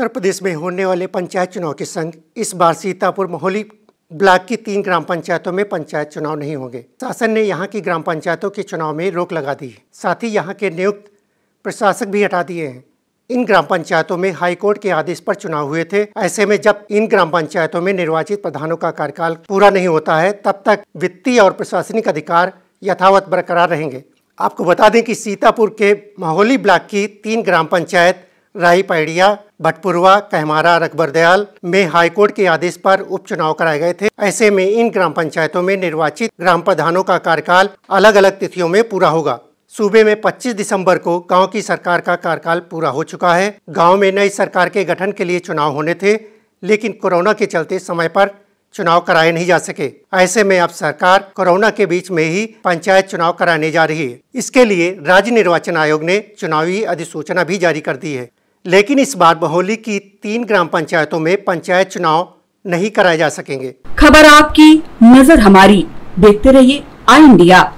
उत्तर प्रदेश में होने वाले पंचायत चुनाव के संग इस बार सीतापुर मोहली ब्लॉक की तीन ग्राम पंचायतों में पंचायत चुनाव नहीं होंगे शासन ने यहाँ की ग्राम पंचायतों के चुनाव में रोक लगा दी साथ ही यहाँ के नियुक्त प्रशासक भी हटा दिए हैं इन ग्राम पंचायतों में हाईकोर्ट के आदेश पर चुनाव हुए थे ऐसे में जब इन ग्राम पंचायतों में निर्वाचित प्रधानों का कार्यकाल पूरा नहीं होता है तब तक वित्तीय और प्रशासनिक अधिकार यथावत बरकरार रहेंगे आपको बता दें कि सीतापुर के माहौली ब्लॉक की तीन ग्राम पंचायत राई पैड़िया भटपुरवा कहमारा और अकबर दयाल में हाईकोर्ट के आदेश पर उपचुनाव कराए गए थे ऐसे में इन ग्राम पंचायतों में निर्वाचित ग्राम प्रधानों का कार्यकाल अलग अलग तिथियों में पूरा होगा सूबे में 25 दिसंबर को गांव की सरकार का कार्यकाल पूरा हो चुका है गांव में नई सरकार के गठन के लिए चुनाव होने थे लेकिन कोरोना के चलते समय पर चुनाव कराए नहीं जा सके ऐसे में अब सरकार कोरोना के बीच में ही पंचायत चुनाव कराने जा रही है इसके लिए राज्य निर्वाचन आयोग ने चुनावी अधिसूचना भी जारी कर दी है लेकिन इस बार बहोली की तीन ग्राम पंचायतों में पंचायत चुनाव नहीं कराए जा सकेंगे खबर आपकी नजर हमारी देखते रहिए आई इंडिया